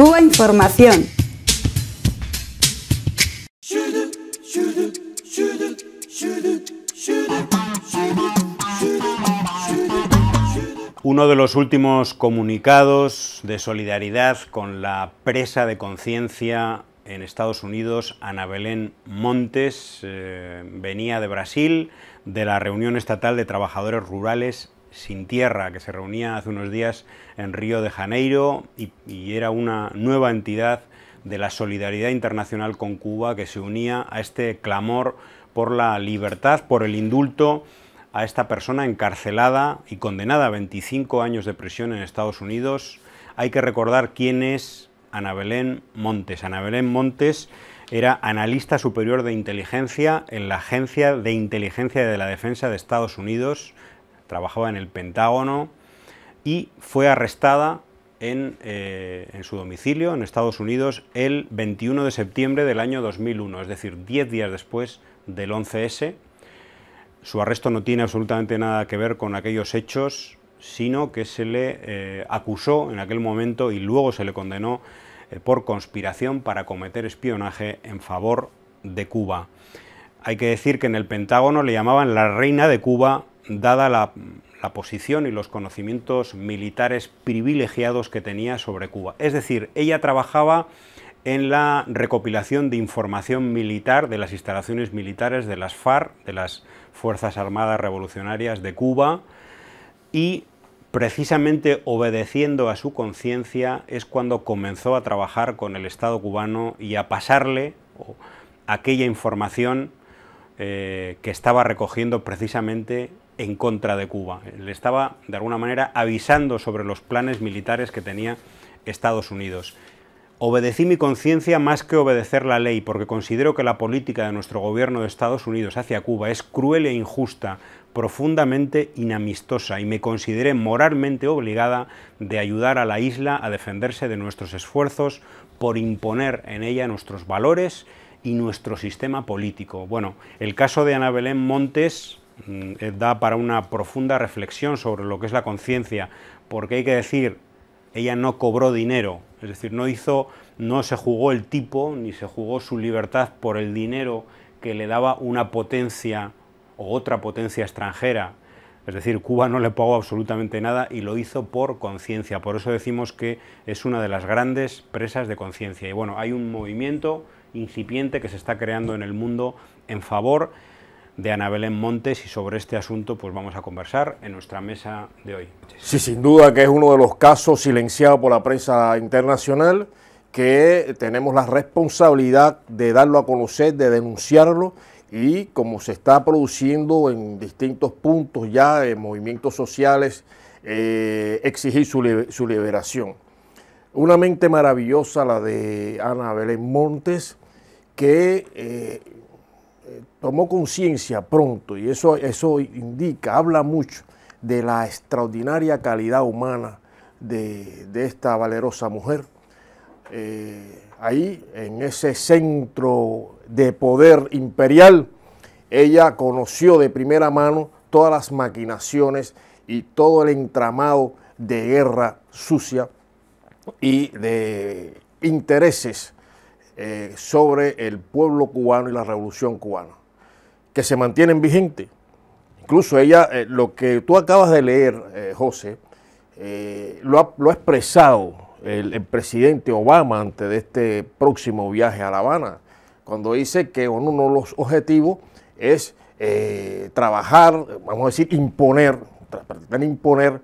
Cuba Información. Uno de los últimos comunicados de solidaridad con la presa de conciencia en Estados Unidos, Ana Belén Montes, eh, venía de Brasil, de la reunión estatal de trabajadores rurales sin tierra que se reunía hace unos días en Río de Janeiro y, era una nueva entidad de la solidaridad internacional con Cuba que se unía a este clamor por la libertad, por el indulto a esta persona encarcelada y condenada a 25 años de prisión en Estados Unidos. Hay que recordar quién es Ana Belén Montes. Ana Belén Montes era analista superior de inteligencia en la Agencia de Inteligencia de la Defensa de Estados Unidos, trabajaba en el Pentágono y fue arrestada en, eh, su domicilio en Estados Unidos el 21 de septiembre del año 2001, es decir, 10 días después del 11S. Su arresto no tiene absolutamente nada que ver con aquellos hechos, sino que se le eh, acusó en aquel momento y luego se le condenó eh, por conspiración para cometer espionaje en favor de Cuba. Hay que decir que en el Pentágono le llamaban la reina de Cuba dada la, posición y los conocimientos militares privilegiados que tenía sobre Cuba. Es decir, ella trabajaba en la recopilación de información militar de las instalaciones militares de las FARC, de las Fuerzas Armadas Revolucionarias de Cuba, y precisamente obedeciendo a su conciencia es cuando comenzó a trabajar con el Estado cubano y a pasarle aquella información eh, que estaba recogiendo precisamente en contra de Cuba. Le estaba, de alguna manera, avisando sobre los planes militares que tenía Estados Unidos. Obedecí mi conciencia más que obedecer la ley, porque considero que la política de nuestro gobierno de Estados Unidos hacia Cuba es cruel e injusta, profundamente inamistosa, y me consideré moralmente obligada de ayudar a la isla a defenderse de nuestros esfuerzos por imponer en ella nuestros valores y nuestro sistema político. Bueno, el caso de Ana Belén Montes Mm, eh, da para una profunda reflexión sobre lo que es la conciencia, porque hay que decir, ella no cobró dinero, es decir, no hizo, no se jugó el tipo ni se jugó su libertad por el dinero que le daba una potencia o otra potencia extranjera. Es decir, Cuba no le pagó absolutamente nada y lo hizo por conciencia. Por eso decimos que es una de las grandes presas de conciencia. Y bueno, hay un movimiento incipiente que se está creando en el mundo en favor de Ana Belén Montes y sobre este asunto pues vamos a conversar en nuestra mesa de hoy. Sí, sin duda que es uno de los casos silenciados por la prensa internacional que tenemos la responsabilidad de darlo a conocer, de denunciarlo y como se está produciendo en distintos puntos ya en eh, movimientos sociales, eh, exigir su, liberación. Una mente maravillosa la de Ana Belén Montes, que eh, tomó conciencia pronto y eso, eso indica, habla mucho de la extraordinaria calidad humana de, esta valerosa mujer. Eh, ahí, en ese centro de poder imperial, ella conoció de primera mano todas las maquinaciones y todo el entramado de guerra sucia y de intereses eh, sobre el pueblo cubano y la revolución cubana, que se mantienen vigentes. Incluso ella, eh, lo que tú acabas de leer, eh, José, lo ha, lo, expresado el, presidente Obama antes de este próximo viaje a La Habana, cuando dice que uno de los objetivos es trabajar, vamos a decir, imponer, imponer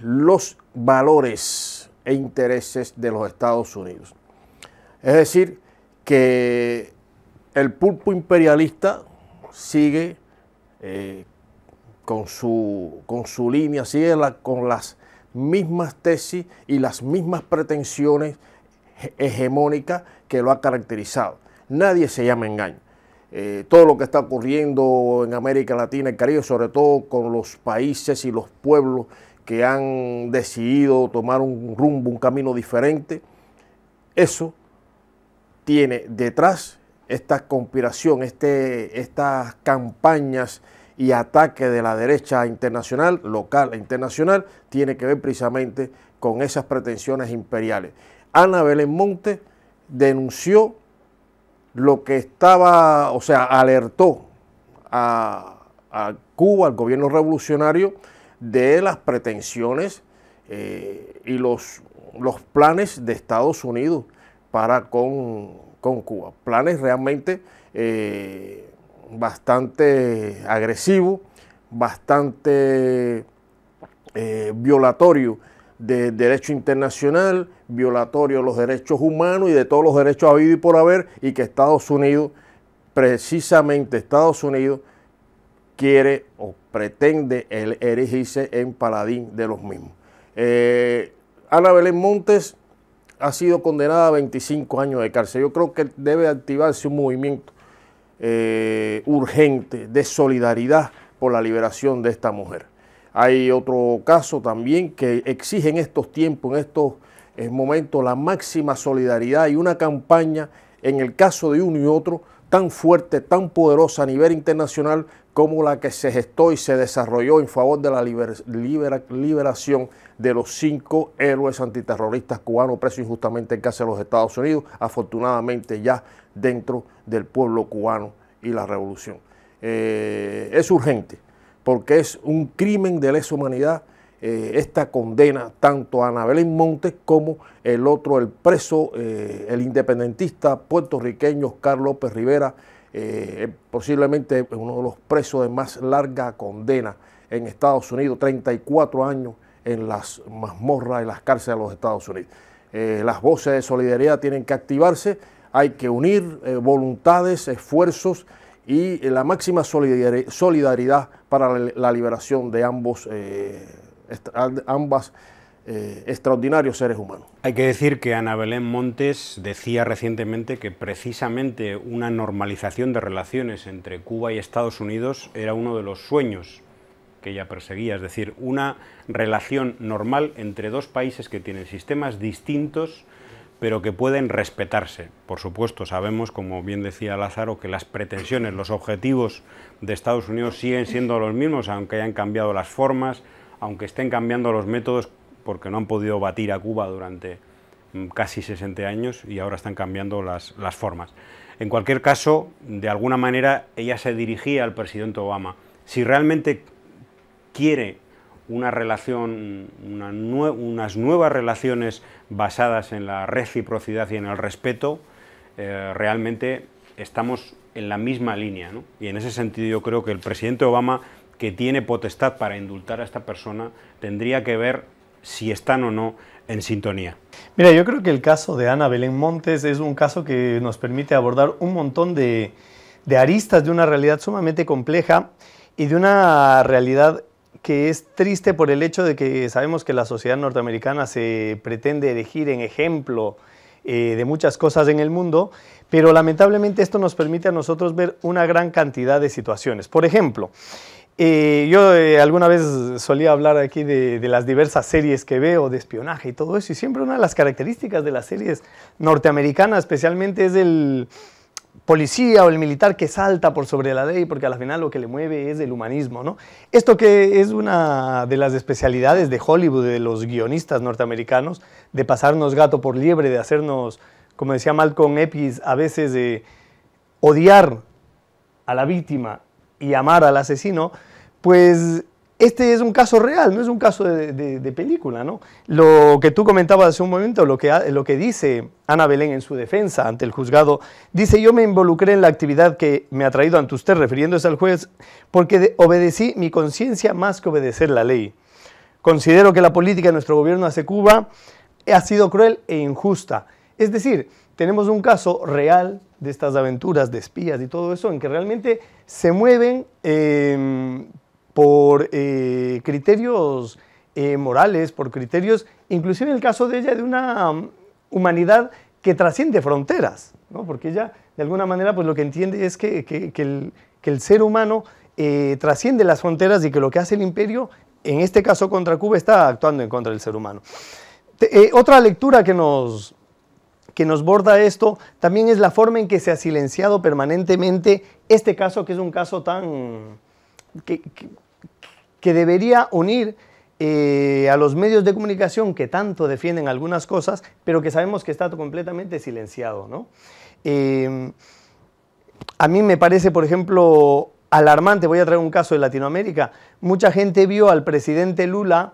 los valores e intereses de los Estados Unidos. Es decir, que el pulpo imperialista sigue eh, con, su, con su línea, sigue con las mismas tesis y las mismas pretensiones hegemónicas que lo ha caracterizado. Nadie se llama engaño. Eh, todo lo que está ocurriendo en América Latina y Caribe, sobre todo con los países y los pueblos que han decidido tomar un rumbo, un camino diferente, eso tiene detrás esta conspiración, este, estas campañas y ataques de la derecha internacional, local e internacional, tiene que ver precisamente con esas pretensiones imperiales. Ana Belén Monte denunció lo que estaba, o sea, alertó a, Cuba, al gobierno revolucionario, de las pretensiones eh, y los planes de Estados Unidos para con, Cuba. Planes realmente eh, bastante agresivos, bastante eh, violatorio de derecho internacional, violatorio de los derechos humanos y de todos los derechos habidos y por haber, y que Estados Unidos, precisamente Estados Unidos, quiere o pretende el erigirse en paladín de los mismos. Eh, Ana Belén Montes ha sido condenada a 25 años de cárcel. Yo creo que debe activarse un movimiento eh, urgente de solidaridad por la liberación de esta mujer. Hay otro caso también que exige en estos tiempos, en estos eh, momentos, la máxima solidaridad y una campaña en el caso de uno y otro tan fuerte, tan poderosa a nivel internacional como la que se gestó y se desarrolló en favor de la liberación de los cinco héroes antiterroristas cubanos presos injustamente en casa de los Estados Unidos, afortunadamente ya dentro del pueblo cubano y la revolución. Eh, es urgente porque es un crimen de lesa humanidad eh, esta condena tanto a Anabelín Montes como el otro, el preso, eh, el independentista puertorriqueño Oscar López Rivera, eh, posiblemente uno de los presos de más larga condena en Estados Unidos, 34 años en las mazmorras y las cárceles de los Estados Unidos. las voces de solidaridad tienen que activarse, hay que unir voluntades, esfuerzos y la máxima solidaridad para la liberación de ambos ambas eh, extraordinarios seres humanos. Hay que decir que Ana Belén Montes decía recientemente que precisamente una normalización de relaciones entre Cuba y Estados Unidos era uno de los sueños que ella perseguía, es decir, una relación normal entre dos países que tienen sistemas distintos pero que pueden respetarse. Por supuesto, sabemos, como bien decía Lázaro, que las pretensiones, los objetivos de Estados Unidos siguen siendo los mismos, aunque hayan cambiado las formas, aunque estén cambiando los métodos porque no han podido batir a Cuba durante mm, casi 60 años y ahora están cambiando las, formas. En cualquier caso, de alguna manera ella se dirigía al presidente Obama. Si realmente quiere una relación, unas nuevas relaciones basadas en la reciprocidad y en el respeto, eh, realmente estamos en la misma línea. Y en ese sentido yo creo que el presidente Obama que tiene potestad para indultar a esta persona tendría que ver si están o no en sintonía. Mira, yo creo que el caso de Ana Belén Montes es un caso que nos permite abordar un montón de, aristas de una realidad sumamente compleja y de una realidad que es triste por el hecho de que sabemos que la sociedad norteamericana se pretende elegir en ejemplo eh, de muchas cosas en el mundo, pero lamentablemente esto nos permite a nosotros ver una gran cantidad de situaciones. Por ejemplo, yo eh, alguna vez solía hablar aquí de, las diversas series que veo de espionaje y todo eso, y siempre una de las características de las series norteamericanas especialmente es el policía o el militar que salta por sobre la ley, porque al final lo que le mueve es el humanismo, ¿no? Esto que es una de las especialidades de Hollywood, de los guionistas norteamericanos, de pasarnos gato por liebre, de hacernos, como decía Malcolm Epis, a veces de odiar a la víctima y amar al asesino, pues este es un caso real, no es un caso de, película, ¿no? Lo que tú comentabas hace un momento, lo que, lo que dice Ana Belén en su defensa ante el juzgado, dice, yo me involucré en la actividad que me ha traído ante usted, refiriéndose al juez, porque obedecí mi conciencia más que obedecer la ley. Considero que la política de nuestro gobierno hacia Cuba ha sido cruel e injusta. Es decir, tenemos un caso real de estas aventuras de espías y todo eso, en que realmente se mueven em, por eh, criterios eh, morales, por criterios, inclusive en el caso de ella, de una mm, humanidad que trasciende fronteras, ¿no? porque ella de alguna manera pues lo que entiende es que, que, el, ser humano eh, trasciende las fronteras y que lo que hace el imperio, en este caso contra Cuba, está actuando en contra del ser humano. otra lectura que nos, que nos borda esto también es la forma en que se ha silenciado permanentemente este caso, que es un caso tan... que, debería unir eh, a los medios de comunicación que tanto defienden algunas cosas, pero que sabemos que está completamente silenciado. ¿no? Em, a mí me parece, por ejemplo, alarmante, voy a traer un caso de Latinoamérica, mucha gente vio al presidente Lula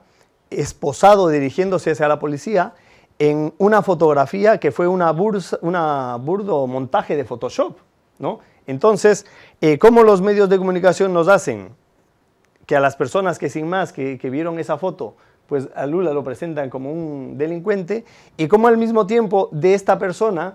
esposado dirigiéndose hacia la policía en una fotografía que fue una, bursa, una burdo montaje de Photoshop. ¿no? Entonces, eh, ¿cómo los medios de comunicación nos hacen? Que a las personas que sin más, que, que vieron esa foto, pues a Lula lo presentan como un delincuente, y cómo al mismo tiempo de esta persona,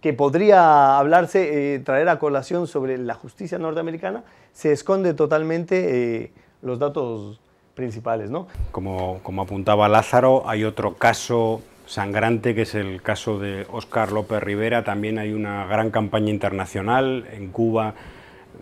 que podría hablarse, eh, traer a colación sobre la justicia norteamericana, se esconde totalmente eh, los datos principales. ¿no? Como, como apuntaba Lázaro, hay otro caso sangrante, que es el caso de Óscar López Rivera. También hay una gran campaña internacional en Cuba.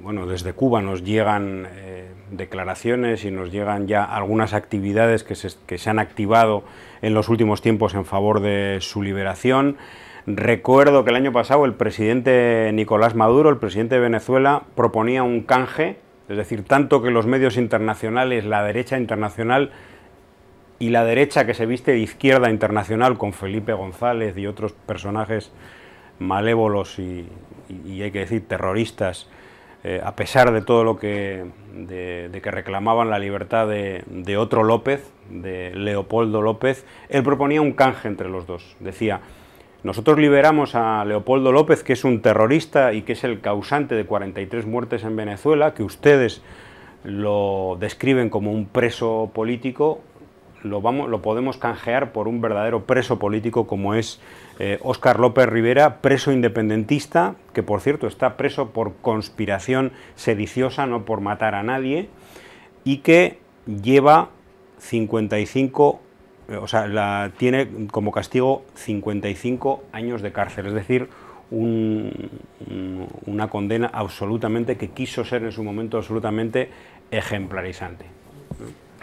Bueno, desde Cuba nos llegan eh, declaraciones y nos llegan ya algunas actividades que se, que se han activado en los últimos tiempos en favor de su liberación. Recuerdo que el año pasado el presidente Nicolás Maduro, el presidente de Venezuela, proponía un canje, es decir, tanto que los medios internacionales, la derecha internacional, y la derecha que se viste de izquierda internacional con Felipe González y otros personajes malévolos y, hay que decir terroristas, eh, a pesar de todo lo que, de, que reclamaban la libertad de, de, otro López, de Leopoldo López, él proponía un canje entre los dos. Decía, nosotros liberamos a Leopoldo López, que es un terrorista y que es el causante de 43 muertes en Venezuela, que ustedes lo describen como un preso político, lo, podemos canjear por un verdadero preso político como es eh, Óscar López Rivera, preso independentista, que por cierto está preso por conspiración sediciosa, no por matar a nadie, y que lleva 55 eh, o sea, tiene como castigo 55 años de cárcel, es decir, una condena absolutamente que quiso ser en su momento absolutamente ejemplarizante.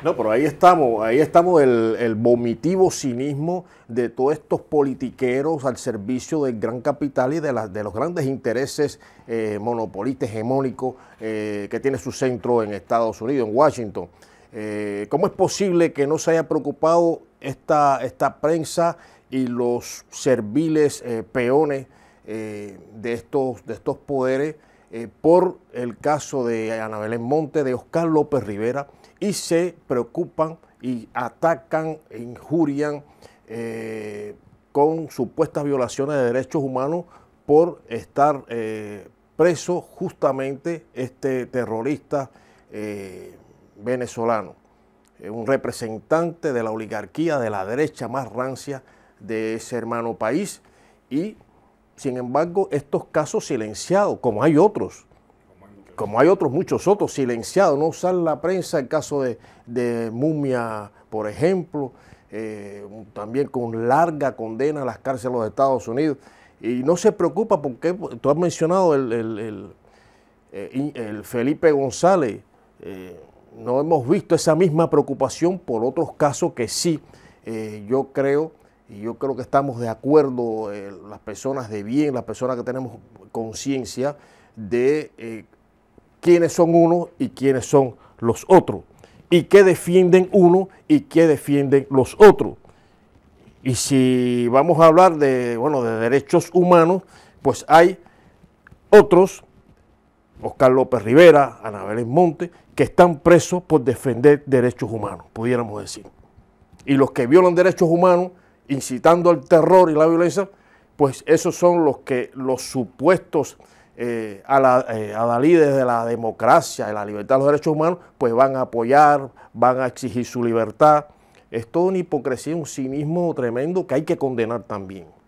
No, pero ahí estamos, ahí estamos el, vomitivo cinismo de todos estos politiqueros al servicio del gran capital y de, los grandes intereses eh, monopolistas hegemónicos eh, que tiene su centro en Estados Unidos, en Washington. Eh, ¿Cómo es posible que no se haya preocupado esta, prensa y los serviles peones de, estos, de estos poderes por el caso de Ana Belén Monte, de Oscar López Rivera? y se preocupan y atacan, injurian eh, con supuestas violaciones de derechos humanos por estar eh, preso justamente este terrorista eh, venezolano, un representante de la oligarquía de la derecha más rancia de ese hermano país y sin embargo estos casos silenciados, como hay otros, como hay otros muchos otros silenciados, no usar la prensa, el caso de, Mumia, por ejemplo, eh, también con larga condena a las cárceles de los Estados Unidos. Y no se preocupa porque tú has mencionado el, eh, Felipe González. Eh, no hemos visto esa misma preocupación por otros casos que sí, yo creo, y yo creo que estamos de acuerdo, las personas de bien, las personas que tenemos conciencia de quiénes son unos y quiénes son los otros, y qué defienden uno y qué defienden los otros. Y si vamos a hablar de, bueno, de derechos humanos, pues hay otros, Oscar López Rivera, Ana Belén Monte, que están presos por defender derechos humanos, pudiéramos decir. Y los que violan derechos humanos, incitando al terror y la violencia, pues esos son los que los supuestos eh, a, la, eh, a, Dalí desde la democracia, de la libertad, de los derechos humanos, pues van a apoyar, van a exigir su libertad. Es toda una hipocresía, un cinismo tremendo que hay que condenar también.